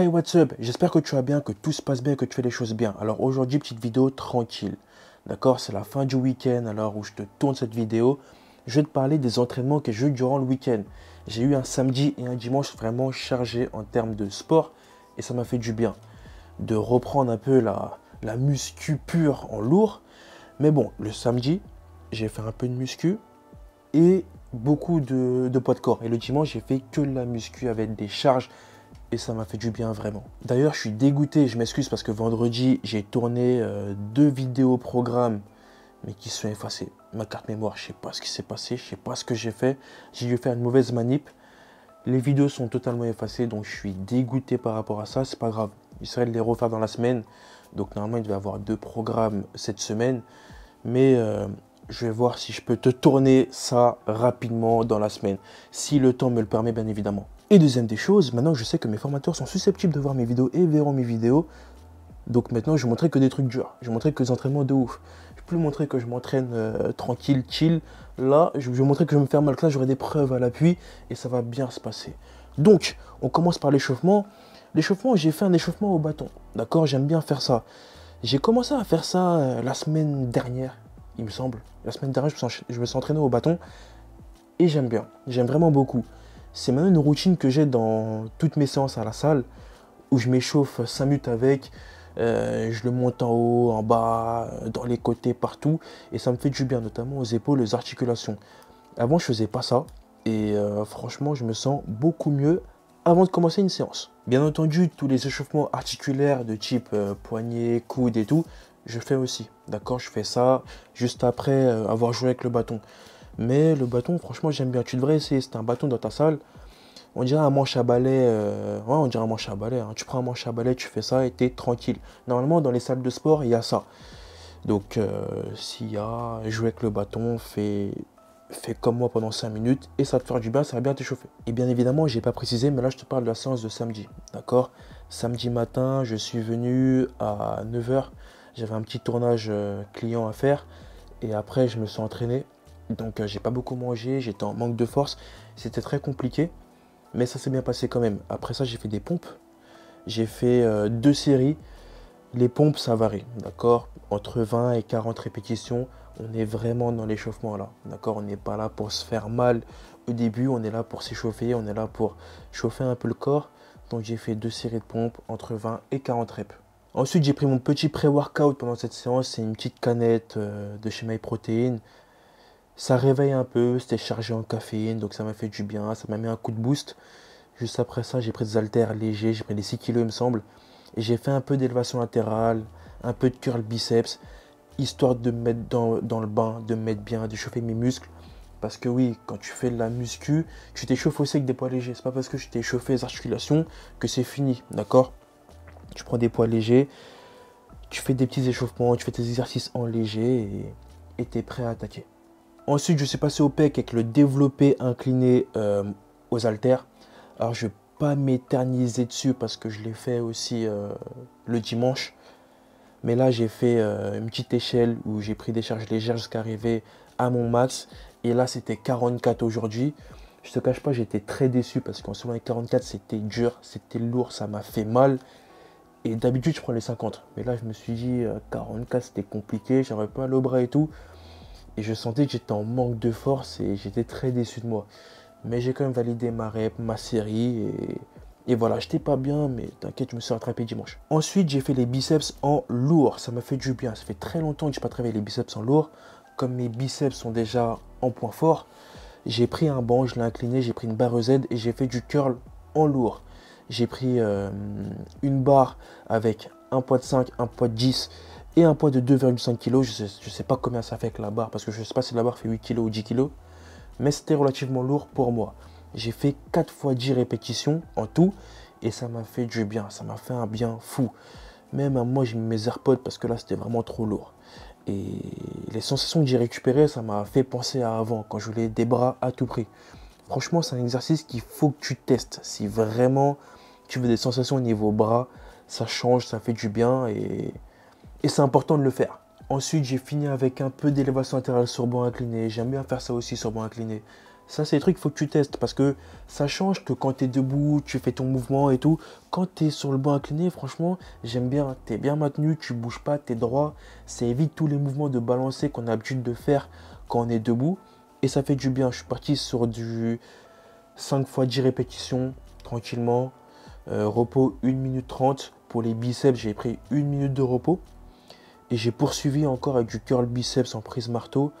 Hey, what's up? J'espère que tu vas bien, que tout se passe bien, que tu fais les choses bien. Alors aujourd'hui, petite vidéo tranquille. D'accord C'est la fin du week-end, alors où je te tourne cette vidéo. Je vais te parler des entraînements que j'ai eu durant le week-end. J'ai eu un samedi et un dimanche vraiment chargé en termes de sport et ça m'a fait du bien de reprendre un peu la, la muscu pure en lourd. Mais bon, le samedi, j'ai fait un peu de muscu et beaucoup de, de poids de corps. Et le dimanche, j'ai fait que de la muscu avec des charges et ça m'a fait du bien vraiment. D'ailleurs, je suis dégoûté, je m'excuse parce que vendredi, j'ai tourné euh, deux vidéos programme mais qui sont effacées. Ma carte mémoire, je sais pas ce qui s'est passé, je sais pas ce que j'ai fait. J'ai dû faire une mauvaise manip. Les vidéos sont totalement effacées, donc je suis dégoûté par rapport à ça. C'est pas grave, Il serait de les refaire dans la semaine. Donc normalement, il devait avoir deux programmes cette semaine. Mais euh, je vais voir si je peux te tourner ça rapidement dans la semaine. Si le temps me le permet, bien évidemment. Et deuxième des choses, maintenant je sais que mes formateurs sont susceptibles de voir mes vidéos et verront mes vidéos. Donc maintenant je vais montrer que des trucs durs, je vais montrer que des entraînements de ouf. Je peux plus montrer que je m'entraîne euh, tranquille, chill. Là, je vais montrer que je vais me faire mal, que là j'aurai des preuves à l'appui et ça va bien se passer. Donc, on commence par l'échauffement. L'échauffement, j'ai fait un échauffement au bâton. D'accord, j'aime bien faire ça. J'ai commencé à faire ça euh, la semaine dernière, il me semble. La semaine dernière, je me suis entraîné au bâton et j'aime bien. J'aime vraiment beaucoup. C'est maintenant une routine que j'ai dans toutes mes séances à la salle, où je m'échauffe 5 minutes avec, euh, je le monte en haut, en bas, dans les côtés, partout, et ça me fait du bien, notamment aux épaules, aux articulations. Avant, je faisais pas ça, et euh, franchement, je me sens beaucoup mieux avant de commencer une séance. Bien entendu, tous les échauffements articulaires de type euh, poignet, coude et tout, je fais aussi. D'accord Je fais ça juste après avoir joué avec le bâton. Mais le bâton, franchement, j'aime bien. Tu devrais essayer. c'est un bâton dans ta salle, on dirait un manche à balai. Euh, ouais, on dirait un manche à balai. Hein. Tu prends un manche à balai, tu fais ça et t'es tranquille. Normalement, dans les salles de sport, il y a ça. Donc, euh, s'il y a joue avec le bâton, fais, fais comme moi pendant 5 minutes et ça te faire du bien, ça va bien t'échauffer. Et bien évidemment, j'ai pas précisé, mais là, je te parle de la séance de samedi. D'accord Samedi matin, je suis venu à 9h. J'avais un petit tournage euh, client à faire et après, je me suis entraîné. Donc euh, j'ai pas beaucoup mangé, j'étais en manque de force, c'était très compliqué, mais ça s'est bien passé quand même. Après ça, j'ai fait des pompes, j'ai fait euh, deux séries. Les pompes, ça varie, d'accord Entre 20 et 40 répétitions, on est vraiment dans l'échauffement là, d'accord On n'est pas là pour se faire mal au début, on est là pour s'échauffer, on est là pour chauffer un peu le corps. Donc j'ai fait deux séries de pompes entre 20 et 40 reps. Ensuite, j'ai pris mon petit pré-workout pendant cette séance, c'est une petite canette euh, de chez MyProtein. Ça réveille un peu, c'était chargé en caféine, donc ça m'a fait du bien, ça m'a mis un coup de boost. Juste après ça, j'ai pris des haltères légers, j'ai pris des 6 kg il me semble. Et j'ai fait un peu d'élévation latérale, un peu de curl biceps, histoire de me mettre dans, le bain, de me mettre bien, de chauffer mes muscles. Parce que oui, quand tu fais de la muscu, tu t'échauffes aussi avec des poids légers. C'est pas parce que je t'ai chauffé les articulations que c'est fini, d'accord Tu prends des poids légers, tu fais des petits échauffements, tu fais tes exercices en léger et t'es prêt à attaquer. Ensuite, je suis passé au PEC avec le développé incliné euh, aux haltères. Alors, je ne vais pas m'éterniser dessus parce que je l'ai fait aussi euh, le dimanche. Mais là, j'ai fait euh, une petite échelle où j'ai pris des charges légères jusqu'à arriver à mon max. Et là, c'était 44 aujourd'hui. Je te cache pas, j'étais très déçu parce qu'en moment, les 44, c'était dur, c'était lourd, ça m'a fait mal. Et d'habitude, je prends les 50. Mais là, je me suis dit, 44, c'était compliqué, j'avais pas le bras et tout. Et je sentais que j'étais en manque de force et j'étais très déçu de moi. Mais j'ai quand même validé ma rep, ma série et, et voilà, j'étais pas bien, mais t'inquiète, je me suis rattrapé dimanche. Ensuite, j'ai fait les biceps en lourd. Ça m'a fait du bien. Ça fait très longtemps que je n'ai pas travaillé les biceps en lourd. Comme mes biceps sont déjà en point fort, j'ai pris un banc, je l'ai incliné, j'ai pris une barre Z et j'ai fait du curl en lourd. J'ai pris euh, une barre avec un poids de 5, un poids de 10, et un poids de 2,5 kg. Je sais, pas combien ça fait avec la barre parce que je sais pas si la barre fait 8 kg ou 10 kg. Mais c'était relativement lourd pour moi. J'ai fait 4 fois 10 répétitions en tout et ça m'a fait du bien. Ça m'a fait un bien fou. Même à moi, j'ai mis mes AirPods parce que là, c'était vraiment trop lourd. Et les sensations que j'ai récupérées, ça m'a fait penser à avant, quand je voulais des bras à tout prix. Franchement, c'est un exercice qu'il faut que tu testes. Si vraiment tu veux des sensations au niveau bras, ça change, ça fait du bien et et c'est important de le faire. Ensuite, j'ai fini avec un peu d'élévation latérale sur banc incliné. J'aime bien faire ça aussi sur banc incliné. Ça, c'est des trucs qu'il faut que tu testes parce que ça change que quand tu es debout, tu fais ton mouvement et tout. Quand tu es sur le banc incliné, franchement, j'aime bien. Tu es bien maintenu, tu bouges pas, tu es droit. Ça évite tous les mouvements de balancer qu'on a l'habitude de faire quand on est debout. Et ça fait du bien. Je suis parti sur du 5 fois 10 répétitions tranquillement. Euh, repos 1 minute 30. Pour les biceps, j'ai pris 1 minute de repos. Et j'ai poursuivi encore avec du curl biceps en prise marteau.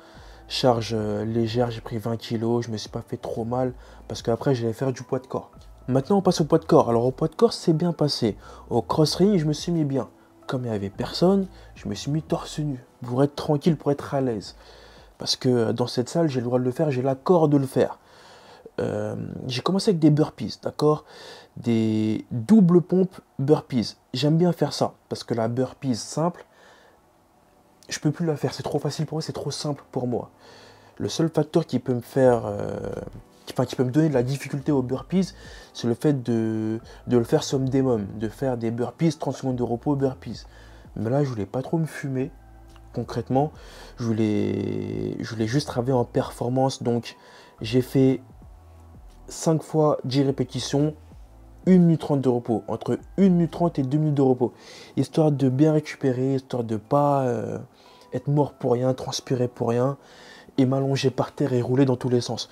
Charge euh, légère, j'ai pris 20 kg, je me suis pas fait trop mal parce qu'après j'allais faire du poids de corps. Maintenant on passe au poids de corps. Alors au poids de corps c'est bien passé. Au cross-ring je me suis mis bien. Comme il n'y avait personne, je me suis mis torse nu pour être tranquille, pour être à l'aise. Parce que euh, dans cette salle j'ai le droit de le faire, j'ai l'accord de le faire. Euh, j'ai commencé avec des burpees, d'accord Des doubles pompes burpees. J'aime bien faire ça parce que la burpees simple, je peux plus la faire, c'est trop facile pour moi, c'est trop simple pour moi. Le seul facteur qui peut me faire, euh, qui, peut me donner de la difficulté au burpees, c'est le fait de, le faire somme démum, de faire des burpees, 30 secondes de repos burpees. Mais là, je voulais pas trop me fumer, concrètement. Je voulais, je juste travailler en performance, donc j'ai fait 5 fois 10 répétitions, 1 minute 30 de repos, entre 1 minute 30 et 2 minutes de repos, histoire de bien récupérer, histoire de pas euh, être mort pour rien, transpirer pour rien, et m'allonger par terre et rouler dans tous les sens.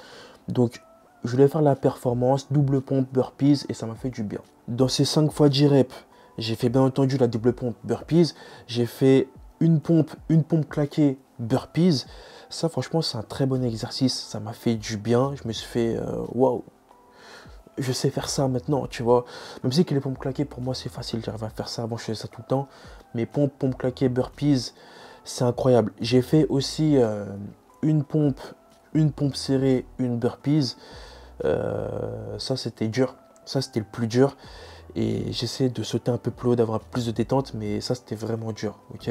Donc je voulais faire la performance, double pompe, burpees, et ça m'a fait du bien. Dans ces 5 fois 10 reps, j'ai fait bien entendu la double pompe, burpees, j'ai fait une pompe, une pompe claquée, burpees. Ça franchement c'est un très bon exercice, ça m'a fait du bien, je me suis fait euh, waouh. Wow je sais faire ça maintenant, tu vois. Même si que les pompes claquées, pour moi, c'est facile. J'arrive à faire ça. Avant, je faisais ça tout le temps. Mais pompe, pompe claquée, burpees, c'est incroyable. J'ai fait aussi euh, une pompe, une pompe serrée, une burpees. Euh, ça, c'était dur. Ça, c'était le plus dur. Et j'essaie de sauter un peu plus haut, d'avoir plus de détente, mais ça, c'était vraiment dur. Ok.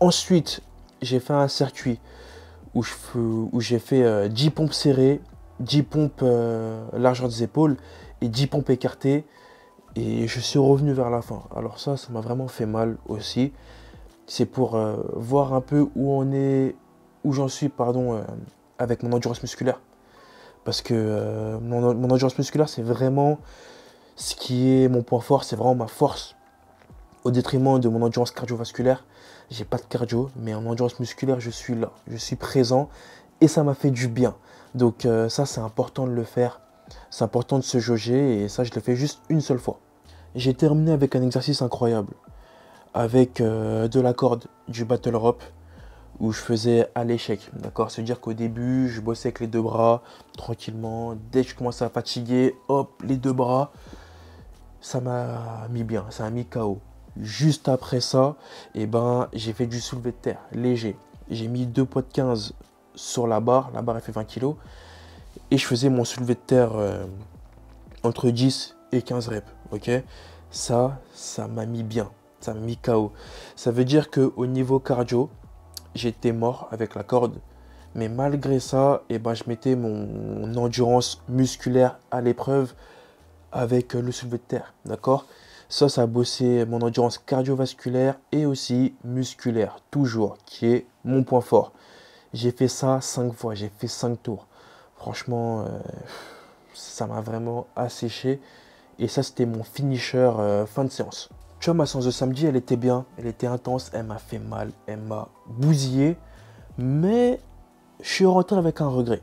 Ensuite, j'ai fait un circuit où j'ai fait 10 euh, pompes serrées, 10 pompes largeur des épaules et 10 pompes écartées. Et je suis revenu vers la fin. Alors ça, ça m'a vraiment fait mal aussi. C'est pour euh, voir un peu où on est, où j'en suis, pardon, euh, avec mon endurance musculaire. Parce que euh, mon, mon, endurance musculaire, c'est vraiment ce qui est mon point fort, c'est vraiment ma force. Au détriment de mon endurance cardiovasculaire, j'ai pas de cardio, mais en endurance musculaire, je suis là, je suis présent et ça m'a fait du bien. Donc ça, c'est important de le faire. C'est important de se jauger et ça, je le fais juste une seule fois. J'ai terminé avec un exercice incroyable avec euh, de la corde du Battle Rope où je faisais à l'échec. D'accord C'est-à-dire qu'au début, je bossais avec les deux bras tranquillement. Dès que je commençais à fatiguer, hop, les deux bras. Ça m'a mis bien, ça m'a mis KO. Juste après ça, eh ben, j'ai fait du soulevé de terre léger. J'ai mis deux poids de 15 sur la barre. La barre, elle fait 20 kg. Et je faisais mon soulevé de terre euh, entre 10 et 15 reps. Ok Ça, ça m'a mis bien ça Ça veut dire que au niveau cardio, j'étais mort avec la corde. Mais malgré ça, et eh ben, je mettais mon endurance musculaire à l'épreuve avec euh, le soulevé de terre. D'accord Ça, ça a bossé mon endurance cardiovasculaire et aussi musculaire, toujours, qui est mon point fort. J'ai fait ça cinq fois, j'ai fait cinq tours. Franchement, euh, ça m'a vraiment asséché. Et ça, c'était mon finisher euh, fin de séance. Tu vois, ma séance de samedi, elle était bien, elle était intense, elle m'a fait mal, elle m'a bousillé, mais je suis rentré avec un regret.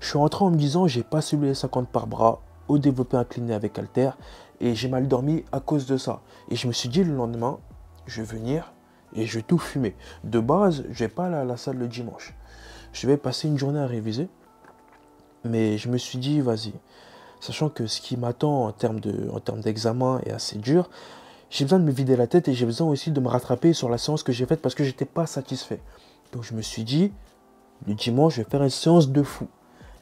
Je suis rentré en me disant, j'ai pas subi les 50 par bras au développé incliné avec Alter et j'ai mal dormi à cause de ça. Et je me suis dit, le lendemain, je vais venir et je vais tout fumer. De base, je vais pas aller à la salle le dimanche. Je vais passer une journée à réviser, mais je me suis dit, vas-y. Sachant que ce qui m'attend en termes d'examen est assez dur, j'ai besoin de me vider la tête et j'ai besoin aussi de me rattraper sur la séance que j'ai faite parce que j'étais pas satisfait. Donc je me suis dit, le dimanche, je vais faire une séance de fou.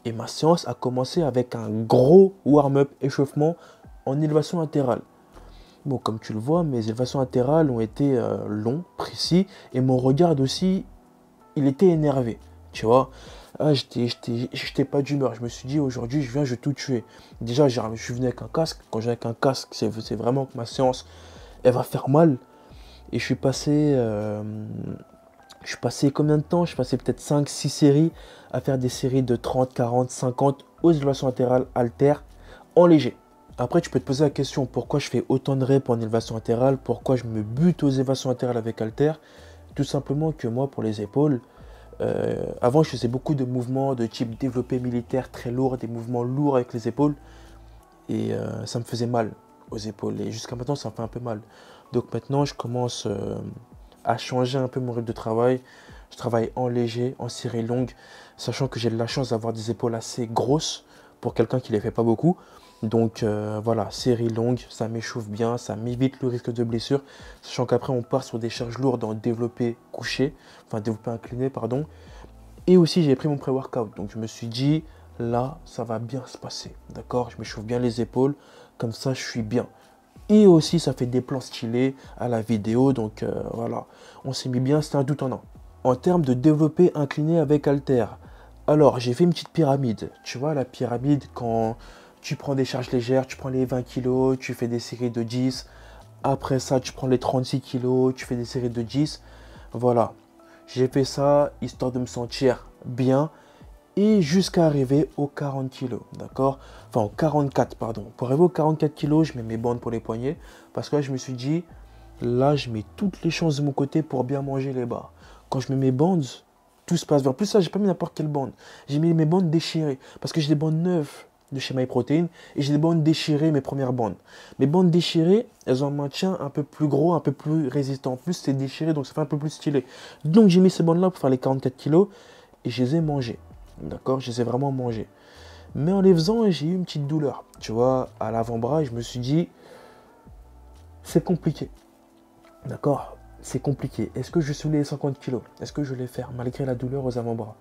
Et ma séance a commencé avec un gros warm-up échauffement en élévation latérale. Bon, comme tu le vois, mes élévations latérales ont été euh, longs, précis, et mon regard aussi, il était énervé. Tu vois, ah, j'étais pas d'humeur. Je me suis dit, aujourd'hui, je viens, je vais tout tuer. Déjà, je suis venu avec un casque. Quand je viens avec un casque, c'est vraiment que ma séance, elle va faire mal. Et je suis passé, euh, je suis passé combien de temps Je suis passé peut-être 5, 6 séries à faire des séries de 30, 40, 50 aux élévations latérales alter en léger. Après, tu peux te poser la question pourquoi je fais autant de reps en élévation latérale, pourquoi je me bute aux élévations latérales avec alter. Tout simplement que moi, pour les épaules, euh, avant, je faisais beaucoup de mouvements de type développé militaire très lourd, des mouvements lourds avec les épaules, et euh, ça me faisait mal aux épaules. Et jusqu'à maintenant, ça me fait un peu mal. Donc maintenant, je commence euh, à changer un peu mon rythme de travail. Je travaille en léger, en série longue, sachant que j'ai de la chance d'avoir des épaules assez grosses pour quelqu'un qui les fait pas beaucoup. Donc euh, voilà, série longue, ça m'échauffe bien, ça m'évite le risque de blessure, sachant qu'après on part sur des charges lourdes en développé couché, enfin développé incliné, pardon. Et aussi j'ai pris mon pré-workout, donc je me suis dit, là, ça va bien se passer. D'accord Je m'échauffe bien les épaules, comme ça, je suis bien. Et aussi, ça fait des plans stylés à la vidéo. Donc euh, voilà, on s'est mis bien, C'était un doute en un. En termes de développer incliné avec Alter. Alors, j'ai fait une petite pyramide. Tu vois, la pyramide, quand tu prends des charges légères, tu prends les 20 kg, tu fais des séries de 10. Après ça, tu prends les 36 kg, tu fais des séries de 10. Voilà. J'ai fait ça histoire de me sentir bien et jusqu'à arriver aux 40 kg, d'accord Enfin, aux 44, pardon. Pour arriver aux 44 kg, je mets mes bandes pour les poignets parce que là, je me suis dit, là, je mets toutes les chances de mon côté pour bien manger les bas. Quand je mets mes bandes, tout se passe bien. En plus, ça, j'ai pas mis n'importe quelle bande. J'ai mis mes bandes déchirées parce que j'ai des bandes neuves de chez MyProtein et j'ai des bandes déchirées, mes premières bandes. Mes bandes déchirées, elles ont un maintien un peu plus gros, un peu plus résistant. En plus, c'est déchiré donc ça fait un peu plus stylé. Donc, j'ai mis ces bandes là pour faire les 44 kg et je les ai mangées. D'accord Je ai vraiment manger. Mais en les faisant, j'ai eu une petite douleur. Tu vois, à l'avant-bras, je me suis dit, c'est compliqué. D'accord C'est compliqué. Est-ce que je soulève les 50 kilos Est-ce que je vais les faire malgré la douleur aux avant-bras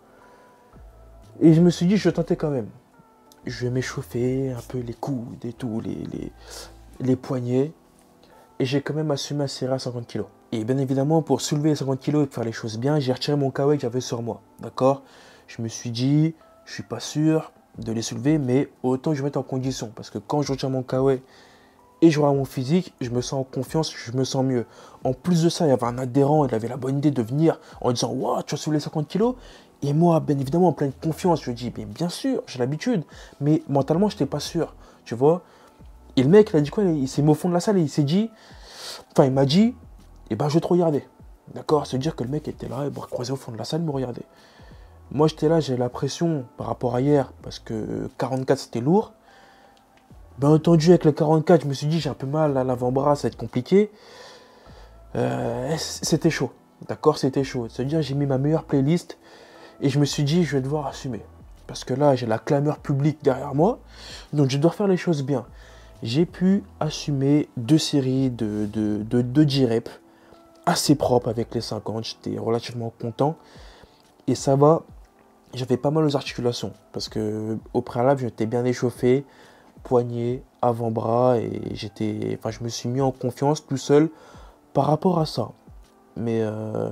Et je me suis dit, je tentais quand même. Je vais m'échauffer un peu les coudes et tout, les, poignets. Et j'ai quand même assumé à serrer à 50 kilos. Et bien évidemment, pour soulever les 50 kilos et faire les choses bien, j'ai retiré mon kawaii que j'avais sur moi. D'accord je me suis dit, je suis pas sûr de les soulever, mais autant je vais mettre en condition. Parce que quand je retiens mon kawaii e et je regarde mon physique, je me sens en confiance, je me sens mieux. En plus de ça, il y avait un adhérent, il avait la bonne idée de venir en disant Waouh, tu as soulevé 50 kilos Et moi, bien évidemment, en pleine confiance, je dis Mais bien sûr, j'ai l'habitude, mais mentalement, je n'étais pas sûr, tu vois. Et le mec, il a dit quoi Il s'est mis au fond de la salle et il s'est dit Enfin, il m'a dit Eh ben, je vais te regarder. D'accord Se dire que le mec était là, il m'a croisé au fond de la salle, me regardait. Moi, j'étais là, j'ai la pression par rapport à hier, parce que 44, c'était lourd. Bien entendu, avec le 44, je me suis dit, j'ai un peu mal à l'avant-bras, ça va être compliqué. Euh, c'était chaud, d'accord C'était chaud. C'est-à-dire, j'ai mis ma meilleure playlist et je me suis dit, je vais devoir assumer. Parce que là, j'ai la clameur publique derrière moi, donc je dois faire les choses bien. J'ai pu assumer deux séries de, de, de, assez propres avec les 50. J'étais relativement content. Et ça va j'avais pas mal aux articulations parce que au préalable j'étais bien échauffé, poigné, avant-bras et j'étais, enfin je me suis mis en confiance tout seul par rapport à ça. Mais euh,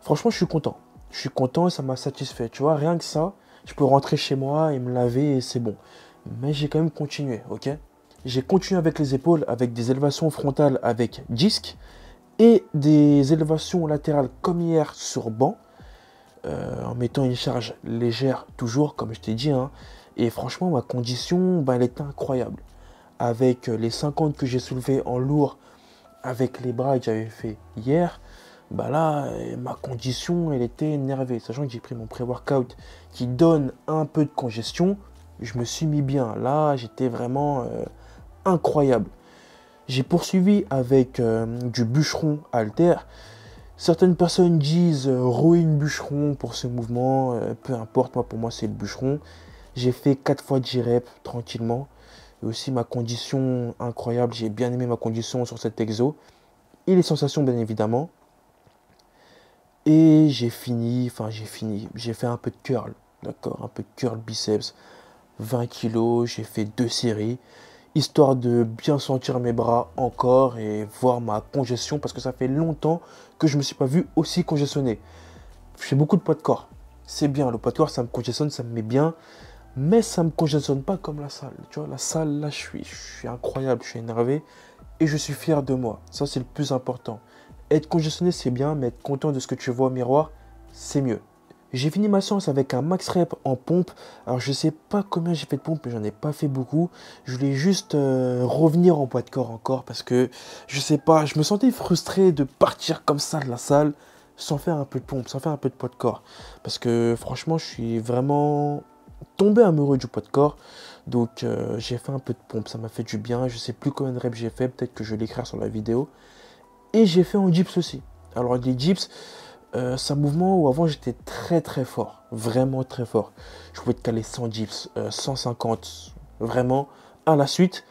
franchement je suis content, je suis content et ça m'a satisfait. Tu vois rien que ça, je peux rentrer chez moi et me laver et c'est bon. Mais j'ai quand même continué, ok J'ai continué avec les épaules, avec des élévations frontales avec disque et des élévations latérales comme hier sur banc. Euh, en mettant une charge légère toujours, comme je t'ai dit. Hein. Et franchement, ma condition, ben, elle est incroyable. Avec euh, les 50 que j'ai soulevé en lourd, avec les bras que j'avais fait hier, bah là, euh, ma condition, elle était énervée. Sachant que j'ai pris mon pré-workout qui donne un peu de congestion, je me suis mis bien. Là, j'étais vraiment incroyable. J'ai poursuivi avec du bûcheron alter. Certaines personnes disent euh, Rouine bûcheron pour ce mouvement, euh, peu importe, moi pour moi c'est le bûcheron. J'ai fait 4 fois 10 reps tranquillement. Et aussi ma condition incroyable, j'ai bien aimé ma condition sur cet exo. Et les sensations bien évidemment. Et j'ai fini, enfin j'ai fini, j'ai fait un peu de curl, d'accord, un peu de curl biceps, 20 kg, j'ai fait deux séries histoire de bien sentir mes bras encore et voir ma congestion parce que ça fait longtemps que je ne me suis pas vu aussi congestionné. J'ai beaucoup de poids de corps. C'est bien, le poids de corps, ça me congestionne, ça me met bien, mais ça ne me congestionne pas comme la salle. Tu vois, la salle, là, je suis, je suis incroyable, je suis énervé et je suis fier de moi. Ça, c'est le plus important. Être congestionné, c'est bien, mais être content de ce que tu vois au miroir, c'est mieux. J'ai fini ma séance avec un max rep en pompe. Alors je sais pas combien j'ai fait de pompe, mais j'en ai pas fait beaucoup. Je voulais juste euh, revenir en poids de corps encore parce que je sais pas, je me sentais frustré de partir comme ça de la salle sans faire un peu de pompe, sans faire un peu de poids de corps. Parce que franchement, je suis vraiment tombé amoureux du poids de corps. Donc euh, j'ai fait un peu de pompe, ça m'a fait du bien. Je sais plus combien de reps j'ai fait, peut-être que je vais l'écrire sur la vidéo. Et j'ai fait en dips aussi. Alors les dips, ça euh, c'est un mouvement où avant j'étais très très fort, vraiment très fort. Je pouvais te caler 100 dips, 150, vraiment à la suite.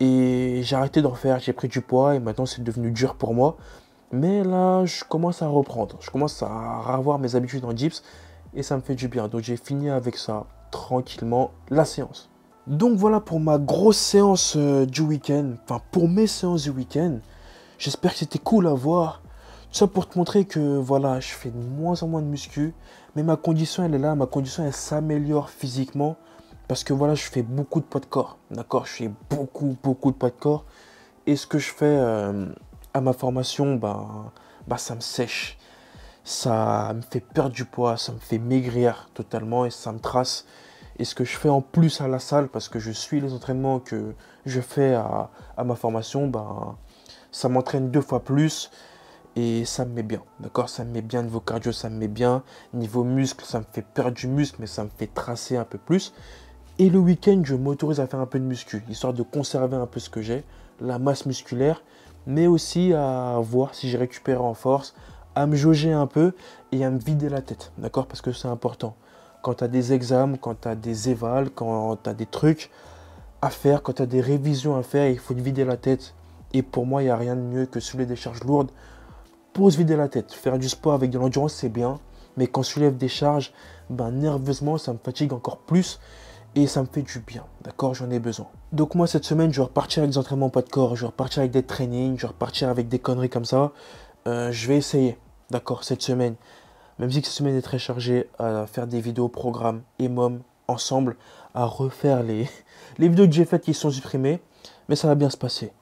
Et j'ai arrêté de faire, j'ai pris du poids et maintenant c'est devenu dur pour moi. Mais là, je commence à reprendre, je commence à avoir mes habitudes en dips et ça me fait du bien. Donc j'ai fini avec ça tranquillement la séance. Donc voilà pour ma grosse séance euh, du week-end, enfin pour mes séances du week-end. J'espère que c'était cool à voir ça pour te montrer que voilà, je fais de moins en moins de muscu, mais ma condition elle est là, ma condition elle s'améliore physiquement parce que voilà, je fais beaucoup de poids de corps, d'accord Je fais beaucoup, beaucoup de poids de corps et ce que je fais euh, à ma formation, ben, ben, ça me sèche, ça me fait perdre du poids, ça me fait maigrir totalement et ça me trace. Et ce que je fais en plus à la salle, parce que je suis les entraînements que je fais à, ma formation, ben, ça m'entraîne deux fois plus et ça me met bien, d'accord Ça me met bien niveau cardio, ça me met bien niveau muscle, ça me fait perdre du muscle, mais ça me fait tracer un peu plus. Et le week-end, je m'autorise à faire un peu de muscu, histoire de conserver un peu ce que j'ai, la masse musculaire, mais aussi à voir si j'ai récupéré en force, à me jauger un peu et à me vider la tête, d'accord Parce que c'est important. Quand tu as des examens, quand tu as des évals, quand tu as des trucs à faire, quand tu as des révisions à faire, il faut te vider la tête. Et pour moi, il n'y a rien de mieux que sous les décharges lourdes pose vider la tête. Faire du sport avec de l'endurance, c'est bien. Mais quand je soulève des charges, ben, nerveusement, ça me fatigue encore plus. Et ça me fait du bien, d'accord J'en ai besoin. Donc moi, cette semaine, je vais repartir avec des entraînements pas de corps. Je vais repartir avec des trainings. Je vais repartir avec des conneries comme ça. Euh, je vais essayer, d'accord, cette semaine. Même si cette semaine est très chargée, à faire des vidéos, programmes et mom ensemble, à refaire les, les vidéos que j'ai faites qui sont supprimées. Mais ça va bien se passer.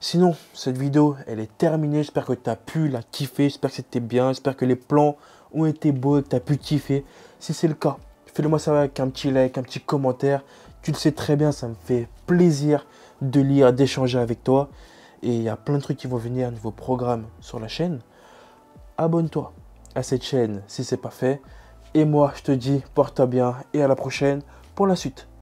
Sinon, cette vidéo, elle est terminée. J'espère que tu as pu la kiffer. J'espère que c'était bien. J'espère que les plans ont été beaux et que tu as pu kiffer. Si c'est le cas, fais-le moi savoir avec un petit like, un petit commentaire. Tu le sais très bien, ça me fait plaisir de lire, d'échanger avec toi. Et il y a plein de trucs qui vont venir, à nouveau programme sur la chaîne. Abonne-toi à cette chaîne si ce n'est pas fait. Et moi, je te dis, porte-toi bien et à la prochaine pour la suite.